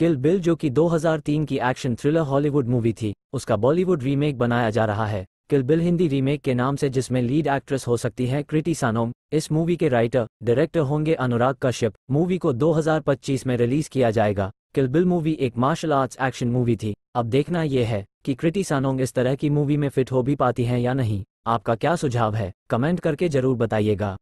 किल bill जो कि 2003 की एक्शन थ्रिलर हॉलीवुड मूवी थी उसका बॉलीवुड रीमेक बनाया जा रहा है किल बिल हिंदी रीमेक के नाम से जिसमें लीड एक्ट्रेस हो सकती है कृति सानोम इस मूवी के राइटर डायरेक्टर होंगे अनुराग कश्यप मूवी को 2025 में रिलीज किया जाएगा किल बिल मूवी एक मार्शल आर्ट्स एक्शन मूवी थी अब देखना यह है कि कृति सानोंग इस तरह की मूवी में फिट हो भी पाती हैं या नहीं आपका क्या सुझाव है कमेंट करके जरूर बताइएगा